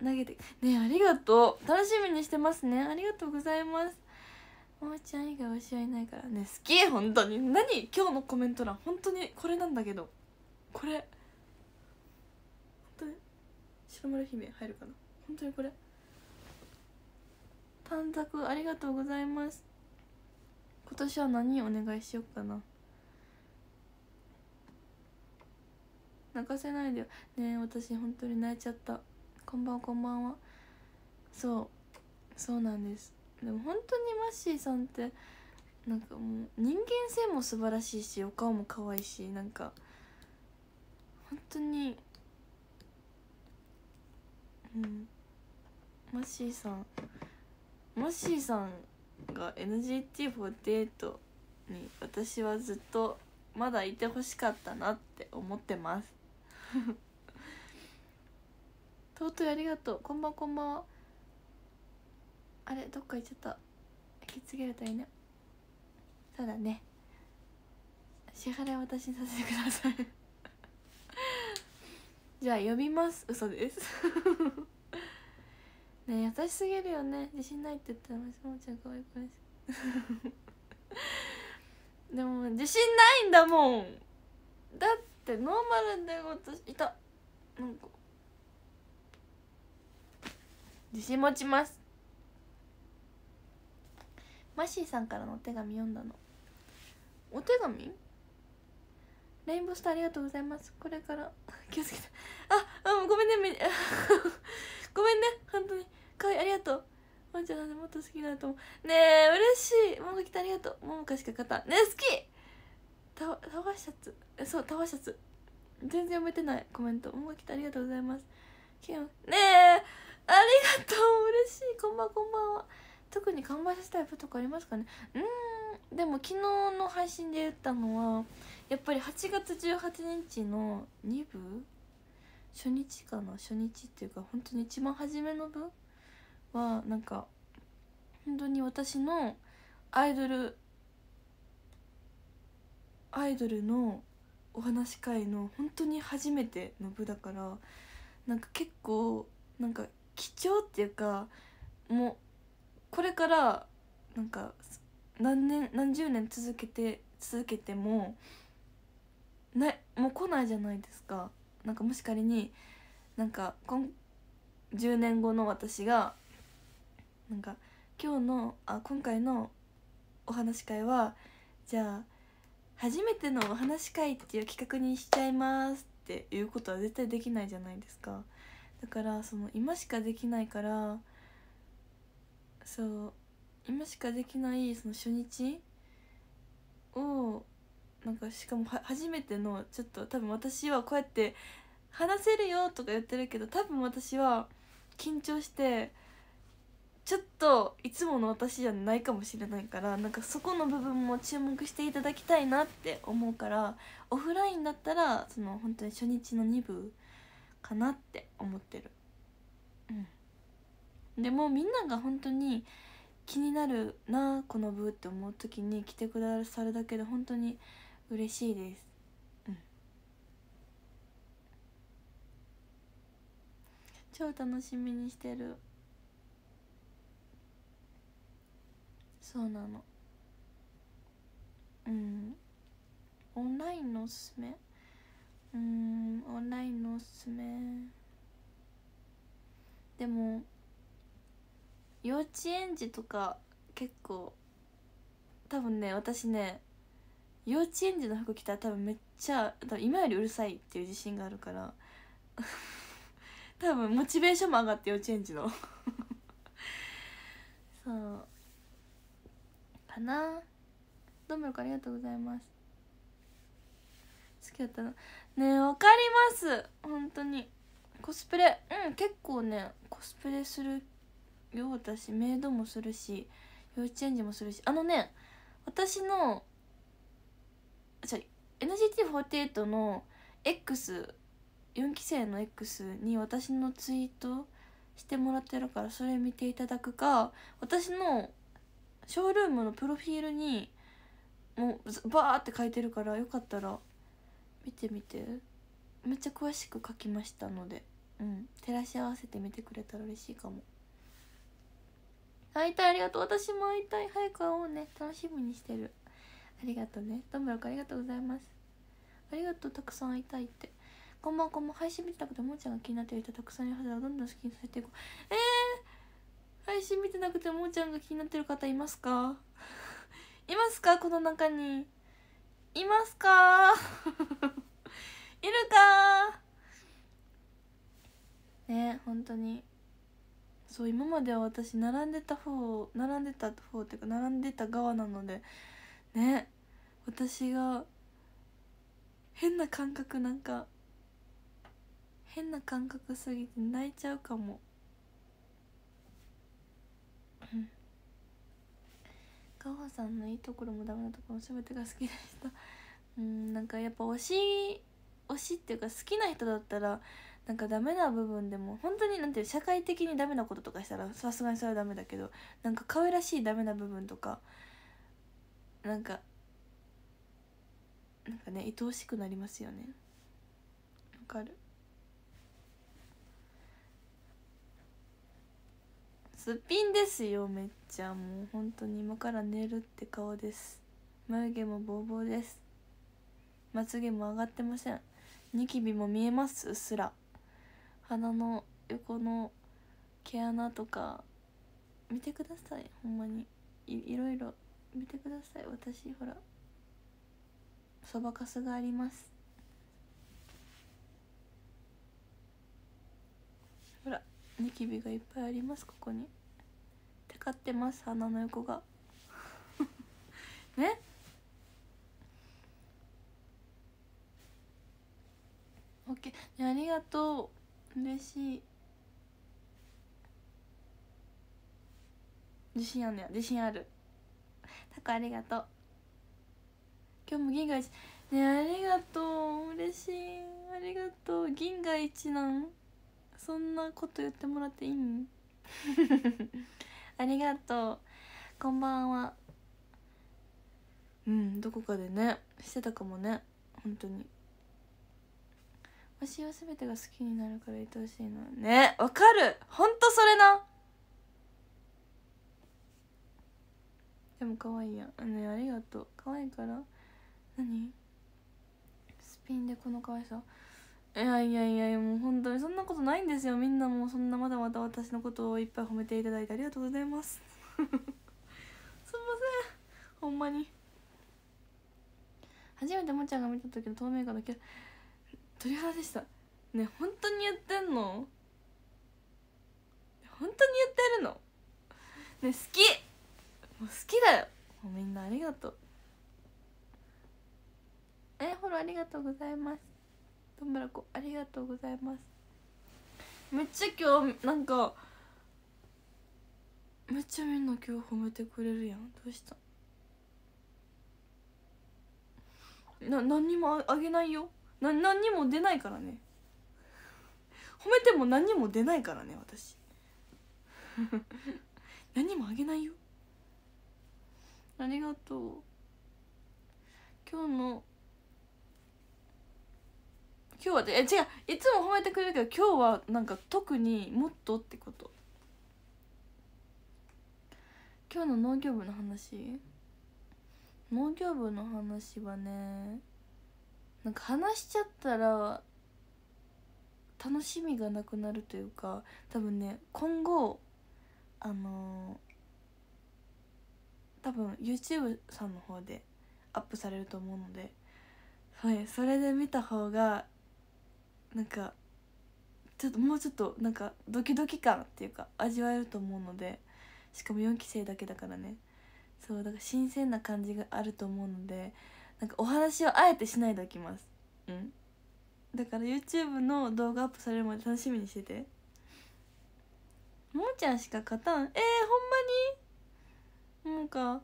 S1: 投げてねありがとう楽しみにしてますねありがとうございますももちゃん以外推しはいないからね好き本当に何今日のコメント欄本当にこれなんだけどこれ本当に白丸姫入るかな本当にこれ短冊ありがとうございます今年は何お願いしようかな泣かせないでよねえ私本当に泣いちゃったこんばんはこんばんはそうそうなんですでも本当にマッシーさんってなんかもう人間性も素晴らしいしお顔も可愛いしなんか本当にうんマッシーさんマッシーさんが NGT48 に私はずっとまだいてほしかったなって思ってます *laughs* 尊いありがとうこんばんこんばんあれどっか行っちゃった引き継げるといいねそうだね支払い私にさせてください *laughs* じゃあ呼びます嘘です *laughs* ね優しすぎるよね自信ないって言ったらももちゃん可愛い子ででも自信ないんだもんだってってノーマルで私いたなんか自信持ちますマシーさんからのお手紙読んだのお手紙レインボースターありがとうございますこれから *laughs* 気をつけてああごめんねめ *laughs* ごめんね本当にかわいいありがとうちゃんなんでもっと好きと思うねえ嬉しいももが来てありがとうももかしかかたね好きタワわシャツえそうたわシャツ全然読めてないコメント思い切ってありがとうございますキねえありがとう嬉しいこんばんこんばんは特に完売させたいプとかありますかねうんでも昨日の配信で言ったのはやっぱり8月18日の2部初日かな初日っていうか本当に一番初めの部はなんか本当に私のアイドルアイドルのお話会の本当に初めての部だからなんか結構なんか貴重っていうかもうこれからなんか何年何十年続けて続けてもなもう来ないじゃないですか。なんかもし仮になんか今10年後の私がなんか今日のあ今回のお話会はじゃあ初めてのお話会っていう企画にしちゃいますっていうことは絶対できないじゃないですかだからその今しかできないからそう今しかできないその初日をなんかしかも初めてのちょっと多分私はこうやって話せるよとか言ってるけど多分私は緊張してちょっといつもの私じゃないかもしれないからなんかそこの部分も注目していただきたいなって思うからオフラインだったらその本当に初日の2部かなって思ってるうんでもみんなが本当に気になるなこの部って思う時に来てくださるだけで本当に嬉しいですうん超楽しみにしてるそうなのうんオンラインのおすすめうんオンラインのおすすめでも幼稚園児とか結構多分ね私ね幼稚園児の服着たら多分めっちゃ今よりうるさいっていう自信があるから多分モチベーションも上がって幼稚園児の *laughs* そうかなどうもよくありがとうございます好きだったのねえわかります本当にコスプレうん結構ねコスプレするようだしメイドもするし幼稚園児もするしあのね私の違 NGT48 の X4 期生の X に私のツイートしてもらってるからそれ見ていただくか私のショールームのプロフィールにもうバーって書いてるからよかったら見てみてめっちゃ詳しく書きましたのでうん照らし合わせてみてくれたら嬉しいかも会いたいありがとう私も会いたい早く会おうね楽しみにしてるありがとうねどんぶろくありがとうございますありがとうたくさん会いたいってこんばんこんばん配信見てたこともーちゃんが気になってる人たくさんいるはずだどんどん好きにさせていこうえー配信見てなくてもーちゃんが気になってる方いますか *laughs* いますかこの中にいますか *laughs* いるかね本当にそう今までは私並んでた方並んでた方っていうか並んでた側なのでね私が変な感覚なんか変な感覚すぎて泣いちゃうかも。さんのいいところもダメなところも全てが好きな人 *laughs* うんなんかやっぱ推し推しっていうか好きな人だったらなんかダメな部分でも本当になんていう社会的にダメなこととかしたらさすがにそれはダメだけどなんか可愛らしいダメな部分とかなんかなんかね愛おしくなりますよねわかるすっぴんですよめっちゃもう本当に今から寝るって顔です眉毛もボーボーですまつげも上がってませんニキビも見えますうっすら鼻の横の毛穴とか見てくださいほんまにいろいろ見てください私ほらそばかすがありますほらニキビがいっぱいありますここにかってます鼻の横が *laughs* ねオッケーありがとう嬉しい自信あるのよ自信あるタコありがとう今日も銀河一ねありがとう嬉しいありがとう銀河一なんそんなこと言ってもらっていいん *laughs* ありがとうこんばんはうんどこかでねしてたかもね本当に私は全てが好きになるから愛おしいのねわかるほんとそれなでも可愛いやんねありがとう可愛いから何スピンでこの可愛さいやいやいやもう本当にそんなことないんですよみんなもうそんなまだまだ私のことをいっぱい褒めていただいてありがとうございます *laughs* すんませんほんまに初めてもちゃんが見た時の透明感のキャラ鳥肌でしたね本当に言ってんの本当に言ってるのね好きもう好きだよもうみんなありがとうえフォローありがとうございますともらありがとうございますめっちゃ今日なんかめっちゃみんな今日褒めてくれるやんどうしたな何にもあげないよな何にも出ないからね褒めても何にも出ないからね私 *laughs* 何もあげないよありがとう今日の今日はえ違ういつも褒めてくれるけど今日はなんか特にもっとってこと今日の農業部の話農業部の話はねなんか話しちゃったら楽しみがなくなるというか多分ね今後あのー、多分 YouTube さんの方でアップされると思うので、はい、それで見た方がなんかちょっともうちょっとなんかドキドキ感っていうか味わえると思うのでしかも4期生だけだからねそうだから新鮮な感じがあると思うのでなんかお話をあえてしないでおきますうんだから YouTube の動画アップされるまで楽しみにしててもーちゃんしか勝たんえー、ほんまになんか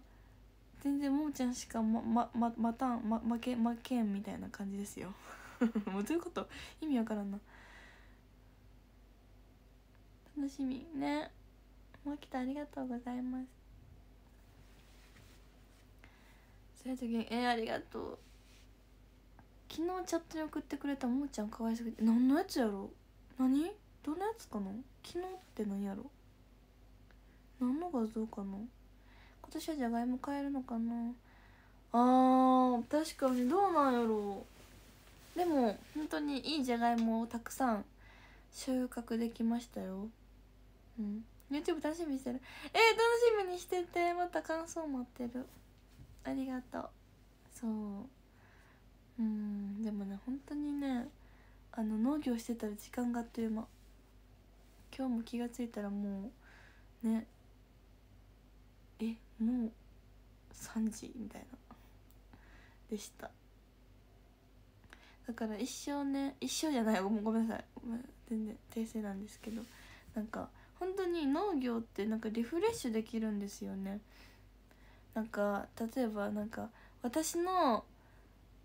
S1: 全然もーちゃんしかままままたん、ま、負け負けんみたいな感じですよ *laughs* もうどういうこと意味わからんな楽しみねマキタありがとうございますそれとげえー、ありがとう昨日チャットに送ってくれたももちゃんかわいすぎて何のやつやろ何どのやつかな昨日って何やろ何の画像かな今年はじゃがいも買えるのかなあー確かにどうなんやろうでも本当にいいじゃがいもをたくさん収穫できましたようん YouTube 楽しみにしてるえー、楽しみにしててまた感想待ってるありがとうそううんでもね本当にねあの農業してたら時間があっという間今日も気が付いたらもうねえもう3時みたいなでしただから一生ね一生じゃないごめんなさい全然訂正なんですけどなんか本当に農業ってなんかリフレッシュできるんですよねなんか例えばなんか私の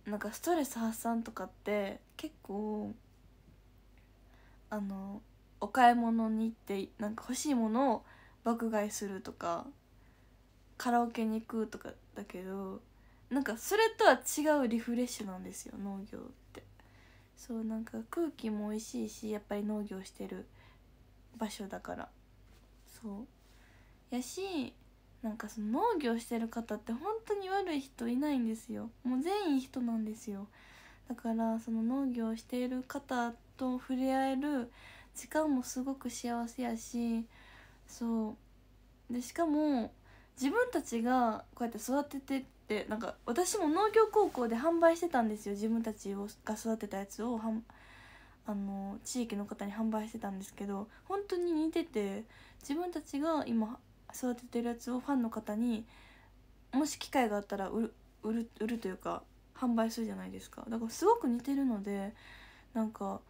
S1: なんかストレス発散とかって結構あのお買い物に行ってなんか欲しいものを爆買いするとかカラオケに行くとかだけどなんかそれとは違うリフレッシュなんですよ農業ってそうなんか空気も美味しいしやっぱり農業してる場所だからそうやしなんかその農業してる方って本当に悪い人いないんですよもう全員人なんですよだからその農業している方と触れ合える時間もすごく幸せやしそうでしかも自分たちがこうやって育ててってなんか私も農業高校で販売してたんですよ自分たちをが育てたやつをはんあの地域の方に販売してたんですけど本当に似てて自分たちが今育ててるやつをファンの方にもし機会があったら売る売る売るというか販売するじゃないですかだからすごく似てるのでなんか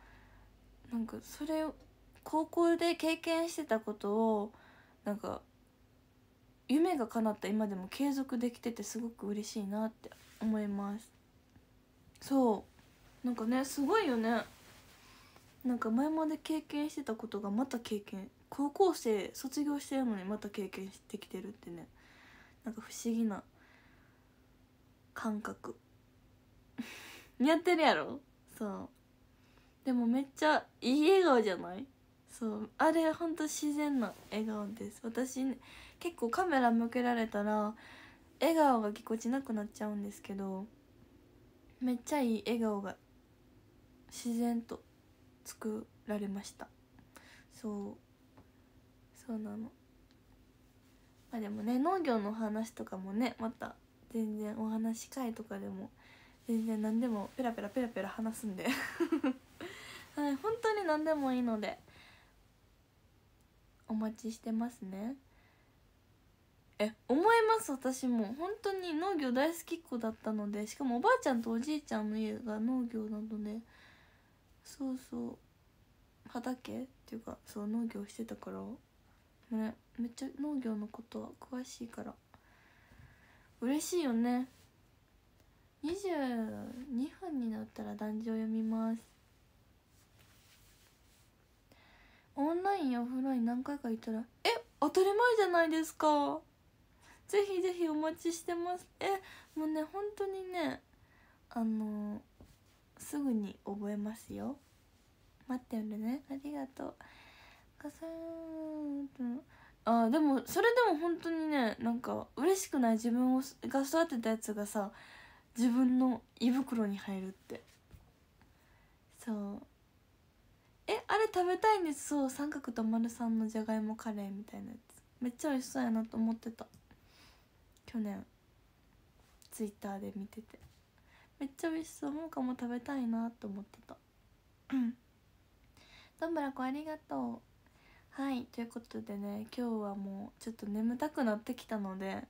S1: なんかそれ高校で経験してたことをなんか夢が叶った今でも継続できててすごく嬉しいなって思いますそうなんかねすごいよねなんか前まで経験してたことがまた経験高校生卒業してるのにまた経験してきてるってねなんか不思議な感覚 *laughs* 似合ってるやろそうでもめっちゃいい笑顔じゃないそうあれほんと自然な笑顔です私、ね、結構カメラ向けられたら笑顔がぎこちなくなっちゃうんですけどめっちゃいい笑顔が自然と作られましたそうそうなのまあでもね農業の話とかもねまた全然お話会とかでも全然何でもペラペラペラペラ話すんで *laughs* はい本当に何でもいいのでお待ちしてますねえ思います私も本当に農業大好きっ子だったのでしかもおばあちゃんとおじいちゃんの家が農業なのでそうそう畑っていうかそう農業してたからねめっちゃ農業のことは詳しいから嬉しいよね22分になったら壇上読みますオンラインやオフライン何回か行ったらえ当たり前じゃないですかぜひぜひお待ちしてますえもうね本当にねあのすぐに覚えますよ待ってるねありがとうさあでもそれでも本当にねなんか嬉しくない自分をが育てたやつがさ自分の胃袋に入るってそうえあれ食べたいんですそう三角と丸さんのじゃがいもカレーみたいなやつめっちゃ美味しそうやなと思ってた去年ツイッターで見ててめっちゃ美味しそうももかも食べたいなと思ってたうん *clears throat* どんぶらこありがとうはいということでね今日はもうちょっと眠たくなってきたので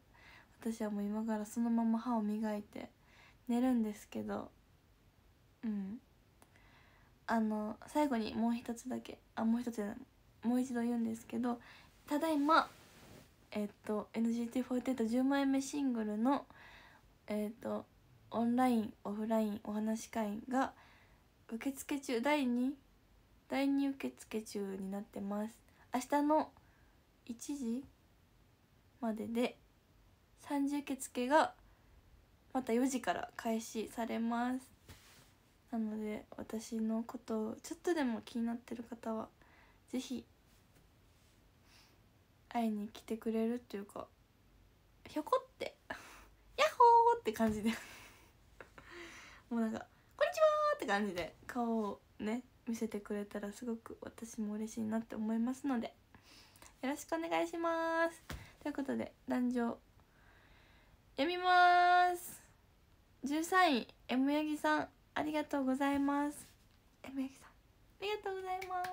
S1: 私はもう今からそのまま歯を磨いて寝るんですけどうんあの最後にもう一つだけあもう一つもう一度言うんですけどただいまえっと NGT4810 枚目シングルのえっとオンラインオフラインお話会が受付中第2第2受付中になってます明日の1時までで3時受付がまた4時から開始されますなので私のことをちょっとでも気になってる方は是非会いに来てくれるっていうかひょこって「*laughs* ヤッホー!」って感じで *laughs* もうなんか「こんにちは!」って感じで顔をね見せてくれたらすごく私も嬉しいなって思いますのでよろしくお願いしますということで壇上読みます13位 M ヤギさんありがとうございますえみゆさんありがとうございま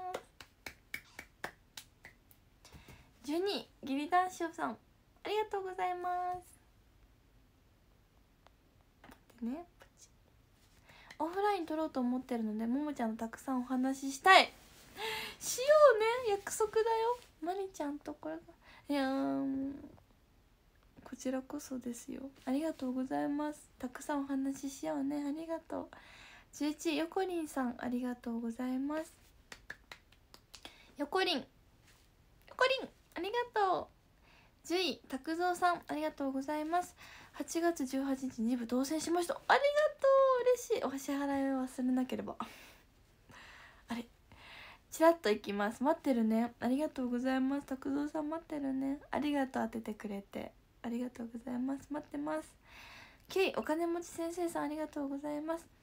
S1: す12位義理男子さんありがとうございますでねオフライン撮ろうと思ってるのでももちゃんとたくさんお話ししたいしようね約束だよまりちゃんとこれいやこちらこそですよありがとうございますたくさんお話ししようねありがとう11よこりんさんありがとうございますよこりんよこりんありがとう10位拓三さんありがとうございます8月18日2部当選しましたありがとう嬉しいお支払いを忘れなければ *laughs* あれちらっと行きます待ってるねありがとうございます拓三さん待ってるねありがとう当ててくれてありがとうございます待ってます9位お金持ち先生さんありがとうございます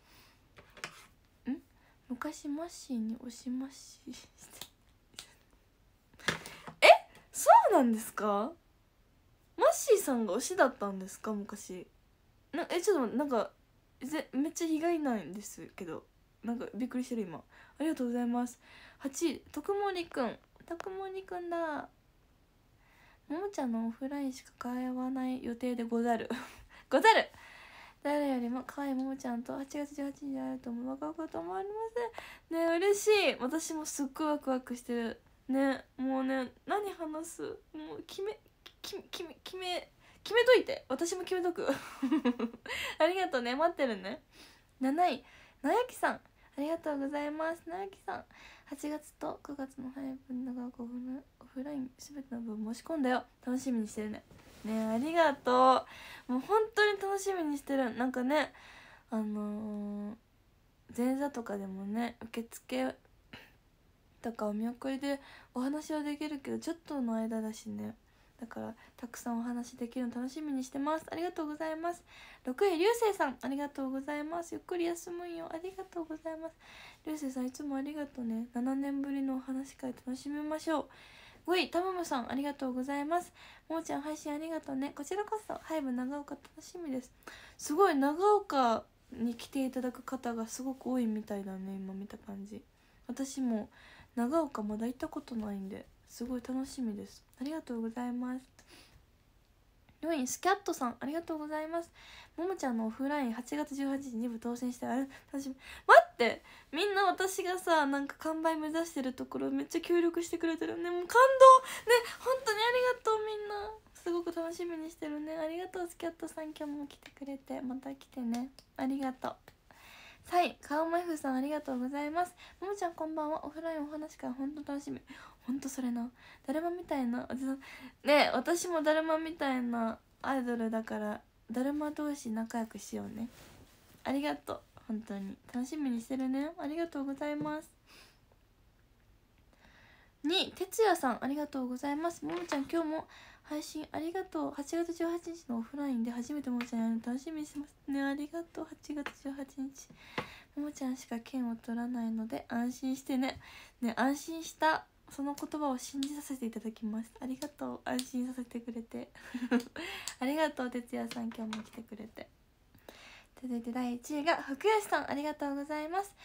S1: 昔マッシーに推しマッシーえそうなんですかマッシーさんが推しだったんですか昔なえちょっとなんかぜめっちゃ被害ないんですけどなんかびっくりしてる今ありがとうございます8位特盛くん特盛くんだももちゃんのオフラインしか会わない予定でござる *laughs* ござる誰よりも可愛いももちゃんと8月18日に会えると思うわかるクと思われませんね嬉しい私もすっごいワクワクしてるねもうね何話すもう決め決め決め決め決めといて私も決めとく *laughs* ありがとうね待ってるね7位なやきさんありがとうございますなやきさん8月と9月の配分のく分オフライン全ての分申し込んだよ楽しみにしてるねねありがとうもう本当に楽しみにしてるなんかねあのー、前座とかでもね受付とかお見送りでお話はできるけどちょっとの間だしねだからたくさんお話できるの楽しみにしてますありがとうございます6位流星さんありがとうございますゆっくり休むんよありがとうございます流星さんいつもありがとうね7年ぶりのお話会楽しみましょう5位たまむさんありがとうございますもーちゃん配信ありがとうねこちらこそハイブ長岡楽しみですすごい長岡に来ていただく方がすごく多いみたいだね今見た感じ私も長岡まだ行ったことないんですごい楽しみですありがとうございますりょうスキャットさんありがとうございますももちゃんのオフライン8月18日2部当選してあれ楽しみ待ってみんな私がさなんか完売目指してるところめっちゃ協力してくれてるねもう感動ね本当にありがとうみんなすごく楽しみにしてるねありがとうスキャットさん今日も来てくれてまた来てねありがとうはい顔もふさんありがとうございますももちゃんこんばんはオフラインお話から本当楽しみほんとそれなだるまみたいなおじね私もだるまみたいなアイドルだからだるま同士仲良くしようねありがとう本当に楽しみにしてるねありがとうございます2てつやさんありがとうございますももちゃん今日も配信ありがとう8月18日のオフラインで初めてももちゃんやるの楽しみにしてますねありがとう8月18日ももちゃんしか剣を取らないので安心してねね安心したその言葉を信じさせていただきますありがとう安心させてくれて *laughs* ありがとう哲也さん今日も来てくれて続いて第1位が福吉さんありがとうございます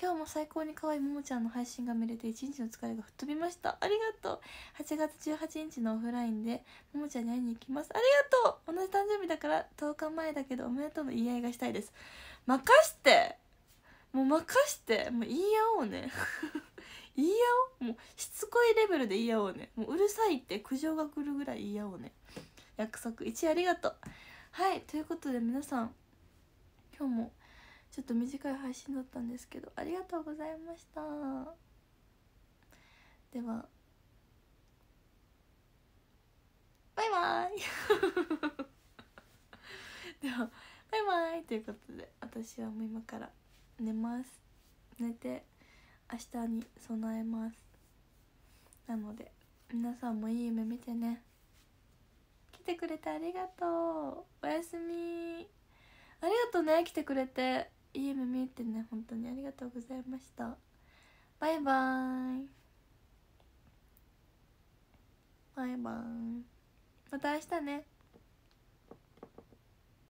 S1: 今日も最高に可愛いももちゃんの配信が見れて一日の疲れが吹っ飛びましたありがとう8月18日のオフラインでももちゃんに会いに行きますありがとう同じ誕生日だから10日前だけどおめでとうの言い合いがしたいです任してもう任してもう言い合おうね *laughs* 言い合おうもうしつこいレベルで言い合おうねもううるさいって苦情が来るぐらい言い合おうね約束1ありがとうはいということで皆さん今日もちょっと短い配信だったんですけどありがとうございましたではバイバイ *laughs* ではバイバイということで私はもう今から寝ます寝て明日に備えますなので皆さんもいい夢見てね来てくれてありがとうおやすみありがとうね来てくれていい耳ってね本当にありがとうございましたバイバーイバイバーイまた明日ね